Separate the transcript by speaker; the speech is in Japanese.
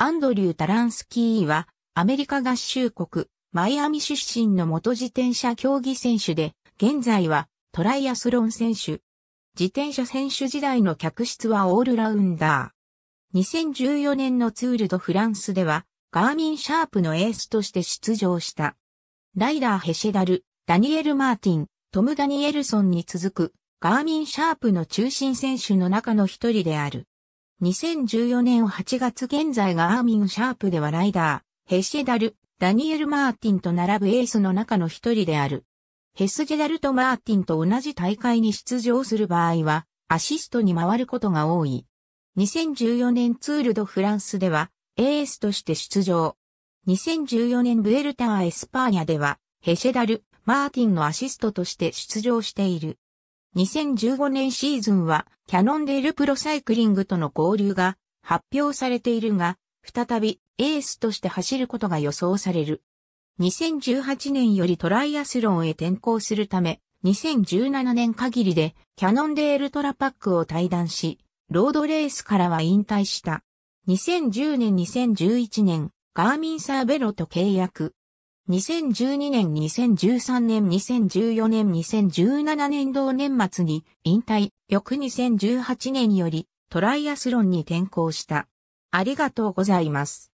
Speaker 1: アンドリュー・タランスキーは、アメリカ合衆国、マイアミ出身の元自転車競技選手で、現在はトライアスロン選手。自転車選手時代の客室はオールラウンダー。2014年のツールドフランスでは、ガーミンシャープのエースとして出場した。ライダーヘシェダル、ダニエル・マーティン、トム・ダニエルソンに続く、ガーミンシャープの中心選手の中の一人である。2014年8月現在がアーミン・シャープではライダー、ヘシェダル、ダニエル・マーティンと並ぶエースの中の一人である。ヘスジェダルとマーティンと同じ大会に出場する場合は、アシストに回ることが多い。2014年ツールドフランスでは、エースとして出場。2014年ブエルターエスパーニャでは、ヘシェダル、マーティンのアシストとして出場している。2015年シーズンはキャノンデールプロサイクリングとの合流が発表されているが、再びエースとして走ることが予想される。2018年よりトライアスロンへ転向するため、2017年限りでキャノンデールトラパックを退団し、ロードレースからは引退した。2010年2011年、ガーミンサーベロと契約。2012年、2013年、2014年、2017年同年末に引退、翌2018年よりトライアスロンに転向した。ありがとうございます。